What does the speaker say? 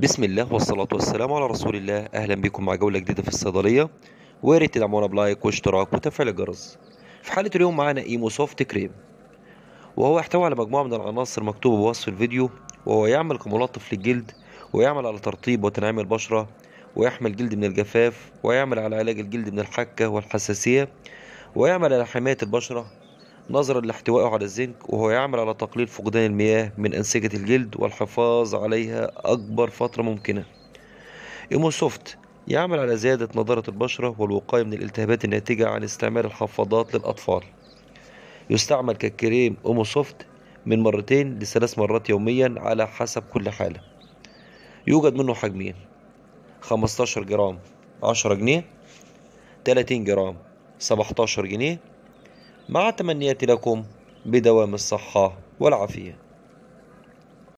بسم الله والصلاة والسلام على رسول الله أهلا بكم مع جولة جديدة في الصيدلية وياريت تدعمونا بلايك واشتراك وتفعيل الجرس في حلقة اليوم معانا إيمو سوفت كريم وهو يحتوي على مجموعة من العناصر مكتوبة بوصف الفيديو وهو يعمل كملطف للجلد ويعمل على ترطيب وتنعيم البشرة ويحمي الجلد من الجفاف ويعمل على علاج الجلد من الحكة والحساسية ويعمل على حماية البشرة نظرا لاحتوائه على الزنك وهو يعمل على تقليل فقدان المياه من أنسجة الجلد والحفاظ عليها أكبر فترة ممكنة إيموسوفت يعمل على زيادة نضارة البشرة والوقاية من الالتهابات الناتجة عن استعمال الحفاضات للأطفال يستعمل ككريم إيموسوفت من مرتين لثلاث مرات يوميا على حسب كل حالة يوجد منه حجمين 15 جرام 10 جنيه 30 جرام 17 جنيه مع تمنياتي لكم بدوام الصحة والعافية